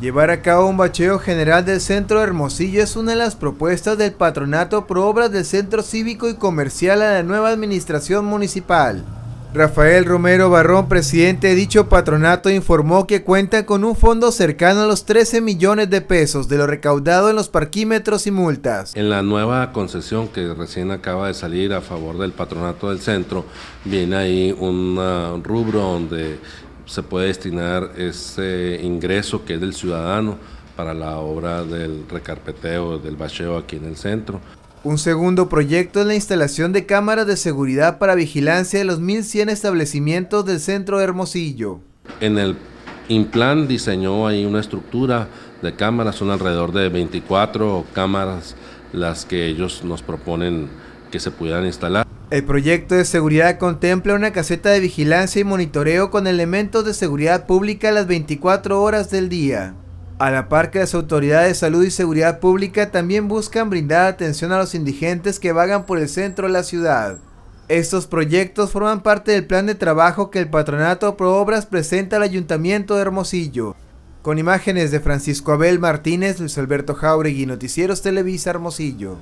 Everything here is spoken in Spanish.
Llevar a cabo un bacheo general del centro de Hermosillo es una de las propuestas del patronato por obras del centro cívico y comercial a la nueva administración municipal. Rafael Romero Barrón, presidente de dicho patronato, informó que cuenta con un fondo cercano a los 13 millones de pesos de lo recaudado en los parquímetros y multas. En la nueva concesión que recién acaba de salir a favor del patronato del centro, viene ahí un ah, rubro donde se puede destinar ese ingreso que es del ciudadano para la obra del recarpeteo, del bacheo aquí en el centro. Un segundo proyecto es la instalación de cámaras de seguridad para vigilancia de los 1.100 establecimientos del centro Hermosillo. En el Implan diseñó ahí una estructura de cámaras, son alrededor de 24 cámaras las que ellos nos proponen que se pudieran instalar. El proyecto de seguridad contempla una caseta de vigilancia y monitoreo con elementos de seguridad pública las 24 horas del día. A la par que las autoridades de salud y seguridad pública también buscan brindar atención a los indigentes que vagan por el centro de la ciudad. Estos proyectos forman parte del plan de trabajo que el Patronato Pro Obras presenta al Ayuntamiento de Hermosillo. Con imágenes de Francisco Abel Martínez, Luis Alberto Jauregui, Noticieros Televisa Hermosillo.